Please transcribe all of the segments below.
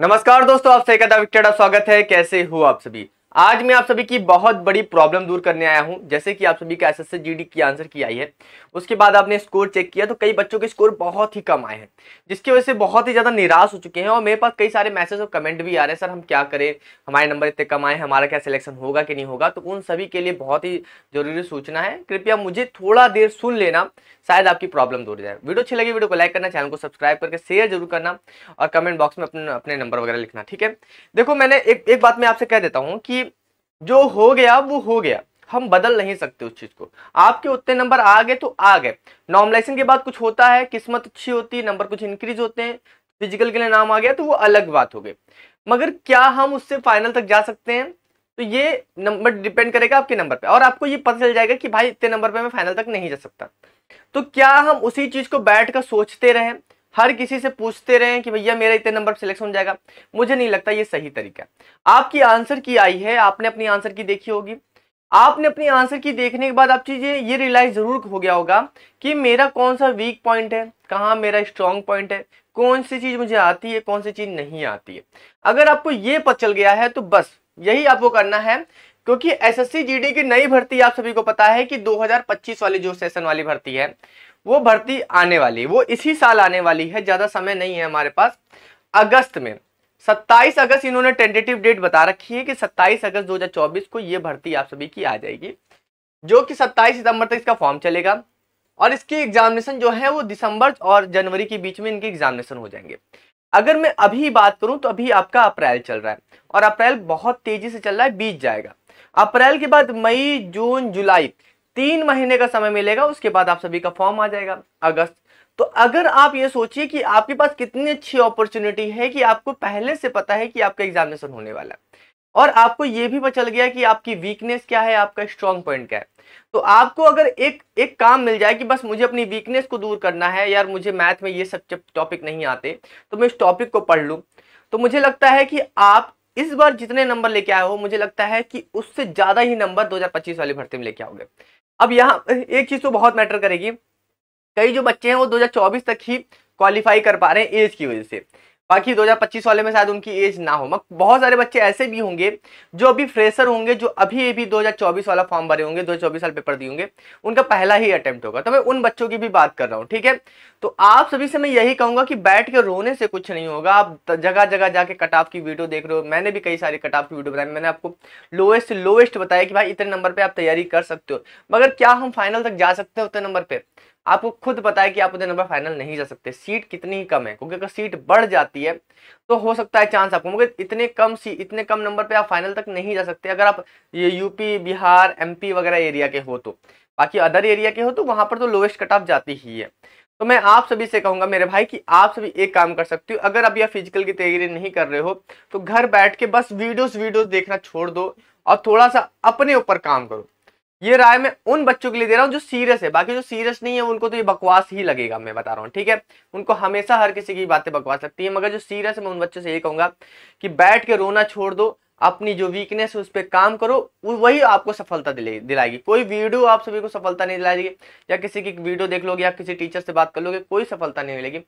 नमस्कार दोस्तों आप सही कदा विक्टर स्वागत है कैसे हो आप सभी आज मैं आप सभी की बहुत बड़ी प्रॉब्लम दूर करने आया हूं जैसे कि आप सभी का एस एस जीडी की आंसर की आई है उसके बाद आपने स्कोर चेक किया तो कई बच्चों के स्कोर बहुत ही कम आए हैं जिसकी वजह से बहुत ही ज़्यादा निराश हो चुके हैं और मेरे पास कई सारे मैसेज और कमेंट भी आ रहे हैं सर हम क्या करें हमारे नंबर इतने कम आए हमारा क्या सिलेक्शन होगा कि नहीं होगा तो उन सभी के लिए बहुत ही जरूरी सूचना है कृपया मुझे थोड़ा देर सुन लेना शायद आपकी प्रॉब्लम दूर जाए वीडियो अच्छी लगी वीडियो को लाइक करना चैनल को सब्सक्राइब करके शेयर जरूर करना और कमेंट बॉक्स में अपने अपने नंबर वगैरह लिखना ठीक है देखो मैंने एक एक बात मैं आपसे कह देता हूँ कि जो हो गया वो हो गया हम बदल नहीं सकते उस चीज़ को आपके उतने नंबर आ गए तो आ गए नॉर्मलाइजेशन के बाद कुछ होता है किस्मत अच्छी होती है नंबर कुछ इंक्रीज होते हैं फिजिकल के लिए नाम आ गया तो वो अलग बात हो गई मगर क्या हम उससे फाइनल तक जा सकते हैं तो ये नंबर डिपेंड करेगा आपके नंबर पे और आपको ये पता चल जाएगा कि भाई इतने नंबर पे मैं फाइनल तक नहीं जा सकता तो क्या हम उसी चीज़ को बैठ कर सोचते रहें हर किसी से पूछते रहे कि भैया मेरा इतने नंबर सिलेक्शन हो जाएगा मुझे नहीं लगता ये सही तरीका आपकी आंसर की आई है आपने अपनी आंसर की देखी होगी आपने अपनी आंसर की देखने के बाद आप चीज़ें ये रियलाइज ज़रूर हो गया होगा कि मेरा कौन सा वीक पॉइंट है कहाँ मेरा स्ट्रॉन्ग पॉइंट है कौन सी चीज़ मुझे आती है कौन सी चीज़ नहीं आती है अगर आपको ये पता चल गया है तो बस यही आपको करना है क्योंकि एसएससी जीडी की नई भर्ती आप सभी को पता है कि 2025 वाली जो सेशन वाली भर्ती है वो भर्ती आने वाली वो इसी साल आने वाली है ज़्यादा समय नहीं है हमारे पास अगस्त में 27 अगस्त इन्होंने टेंटेटिव डेट बता रखी है कि 27 अगस्त 2024 को ये भर्ती आप सभी की आ जाएगी जो कि 27 सितंबर तक इसका फॉर्म चलेगा और इसकी एग्जामिनेशन जो है वो दिसंबर और जनवरी के बीच में इनके एग्जामिनेशन हो जाएंगे अगर मैं अभी बात करूं तो अभी आपका अप्रैल चल रहा है और अप्रैल बहुत तेजी से चल रहा है बीत जाएगा अप्रैल के बाद मई जून जुलाई तीन महीने का समय मिलेगा उसके बाद आप सभी का फॉर्म आ जाएगा अगस्त तो अगर आप ये सोचिए कि आपके पास कितनी अच्छी अपॉर्चुनिटी है कि आपको पहले से पता है कि आपका एग्जामिनेशन होने वाला है और आपको ये भी पता चल गया कि आपकी वीकनेस क्या है आपका स्ट्रॉन्ग पॉइंट क्या है तो आपको अगर एक एक काम मिल जाए कि बस मुझे अपनी वीकनेस को दूर करना है यार मुझे मैथ में ये सब टॉपिक नहीं आते तो मैं इस टॉपिक को पढ़ लूँ तो मुझे लगता है कि आप इस बार जितने नंबर लेके आए हो मुझे लगता है कि उससे ज़्यादा ही नंबर 2025 वाली भर्ती में लेके आओगे अब यहाँ एक चीज़ तो बहुत मैटर करेगी कई जो बच्चे हैं वो 2024 तक ही क्वालिफाई कर पा रहे हैं एज की वजह से बाकी 2025 वाले में शायद उनकी एज ना हो मत बहुत सारे बच्चे ऐसे भी होंगे जो अभी फ्रेशर होंगे जो अभी अभी 2024 वाला फॉर्म भरे होंगे 2024 साल पेपर दिए होंगे उनका पहला ही अटेम्प्ट होगा तो मैं उन बच्चों की भी बात कर रहा हूँ ठीक है तो आप सभी से मैं यही कहूंगा कि बैठ के रोने से कुछ नहीं होगा आप जगह जगह जाके कट ऑफ की वीडियो देख रहे हो मैंने भी कई सारे कट ऑफ की वीडियो बनाई मैंने आपको लोएस्ट लोएस्ट बताया कि भाई इतने नंबर पर आप तैयारी कर सकते हो मगर क्या हम फाइनल तक जा सकते हैं उतने नंबर पर आपको खुद पता है कि आप उधर नंबर फाइनल नहीं जा सकते सीट कितनी ही कम है क्योंकि अगर सीट बढ़ जाती है तो हो सकता है चांस आपको मगर इतने कम सी इतने कम नंबर पे आप फाइनल तक नहीं जा सकते अगर आप ये यूपी बिहार एमपी वगैरह एरिया के हो तो बाकी अदर एरिया के हो तो वहाँ पर तो लोवेस्ट कट ऑफ जाती ही है तो मैं आप सभी से कहूँगा मेरे भाई कि आप सभी एक काम कर सकते हो अगर अभी आप फिजिकल की तैयारी नहीं कर रहे हो तो घर बैठ के बस वीडियोस वीडियोस देखना छोड़ दो और थोड़ा सा अपने ऊपर काम करो ये राय मैं उन बच्चों के लिए दे रहा हूँ जो सीरियस है बाकी जो सीरियस नहीं है उनको तो ये बकवास ही लगेगा मैं बता रहा हूँ ठीक है उनको हमेशा हर किसी की बातें बकवास लगती है मगर जो सीरियस है मैं उन बच्चों से ये कहूँगा कि बैठ के रोना छोड़ दो अपनी जो वीकनेस है उस पर काम करो वही आपको सफलता दिलाएगी कोई वीडियो आप सभी को सफलता नहीं दिलाएगी या किसी की वीडियो देख लोगे या किसी टीचर से बात कर लोगे कोई सफलता नहीं मिलेगी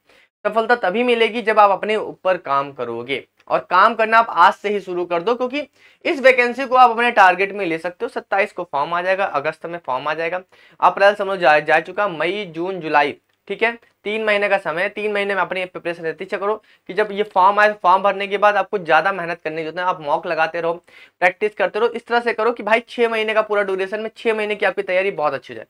सफलता तभी मिलेगी जब आप अपने ऊपर काम करोगे और काम करना आप आज से ही शुरू कर दो क्योंकि इस वैकेंसी को आप अपने टारगेट में ले सकते हो सत्ताईस को फॉर्म आ जाएगा अगस्त में फॉर्म आ जाएगा अप्रैल समझो जा, जा चुका मई जून जुलाई ठीक है तीन महीने का समय है तीन महीने में अपनी प्रिपरेशन है करो कि जब ये फॉर्म आए फॉर्म भरने के बाद आपको ज़्यादा मेहनत करने की जरूरत है आप मॉक लगाते रहो प्रैक्टिस करते रहो इस तरह से करो कि भाई छः महीने का पूरा ड्यूरेशन में छः महीने की आपकी तैयारी बहुत अच्छी जाए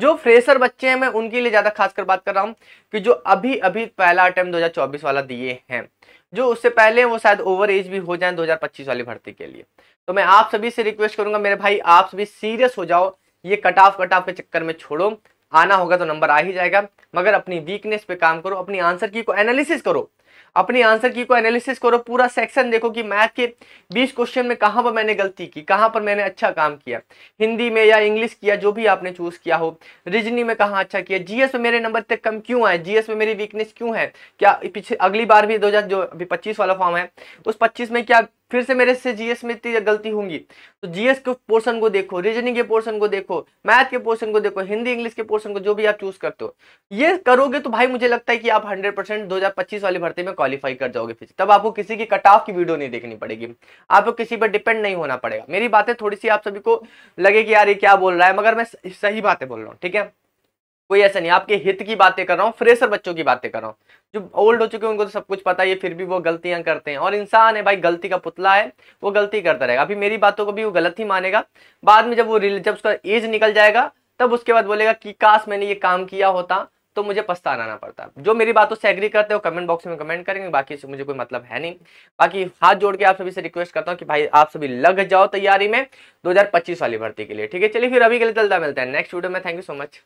जो फ्रेशर बच्चे हैं मैं उनके लिए ज़्यादा खासकर बात कर रहा हूँ कि जो अभी अभी पहला अटैम्प्ट दो वाला दिए हैं जो उससे पहले वो शायद ओवर एज भी हो जाए 2025 वाली भर्ती के लिए तो मैं आप सभी से रिक्वेस्ट करूंगा मेरे भाई आप सभी सीरियस हो जाओ ये कट ऑफ कट ऑफ के चक्कर में छोड़ो आना होगा तो नंबर आ ही जाएगा मगर अपनी वीकनेस पे काम करो अपनी आंसर की को एनालिसिस करो अपनी आंसर की को एनालिसिस करो पूरा सेक्शन देखो कि मैथ के 20 क्वेश्चन में कहाँ पर मैंने गलती की कहाँ पर मैंने अच्छा काम किया हिंदी में या इंग्लिश किया जो भी आपने चूज किया हो रीजनिंग में कहाँ अच्छा किया जीएस में मेरे नंबर तक कम क्यों आए जीएस में मेरी वीकनेस क्यों है क्या पीछे अगली बार भी दो जो अभी पच्चीस वाला फॉर्म है उस पच्चीस में क्या फिर से मेरे से जीएस में इतनी गलती होंगी तो जीएस के पोर्शन को देखो रीजनिंग के पोर्शन को देखो मैथ के पोर्शन को देखो हिंदी इंग्लिश के पोर्शन को जो भी आप चूज करते हो ये करोगे तो भाई मुझे लगता है कि आप 100 परसेंट दो वाली भर्ती घटते में क्वालिफाई कर जाओगे फिर तब आपको किसी की कट ऑफ की वीडियो नहीं देखनी पड़ेगी आपको किसी पर डिपेंड नहीं होना पड़ेगा मेरी बातें थोड़ी सी आप सभी को लगे कि यार ये क्या बोल रहा है मगर मैं सही बातें बोल रहा हूँ ठीक है कोई ऐसा नहीं आपके हित की बातें कर रहा हूँ फ्रेशर बच्चों की बातें कर रहा हूँ जो ओल्ड हो चुके हैं उनको तो सब कुछ पता है फिर भी वो गलतियां करते हैं और इंसान है भाई गलती का पुतला है वो गलती करता रहेगा अभी मेरी बातों को भी वो गलत ही मानेगा बाद में जब वो जब उसका एज निकल जाएगा तब उसके बाद बोलेगा कि काश मैंने ये काम किया होता तो मुझे पछताना ना पड़ता जो मेरी बातों से एग्री करते हो कमेंट बॉक्स में कमेंट करेंगे बाकी से मुझे कोई मतलब है नहीं बाकी हाथ जोड़ के आप सभी से रिक्वेस्ट करता हूँ कि भाई आप सभी लग जाओ तैयारी में 2025 वाली भर्ती के लिए ठीक है चलिए फिर अभी के लिए चलता मिलता है नेक्स्ट वीडियो में थैंक यू सो मच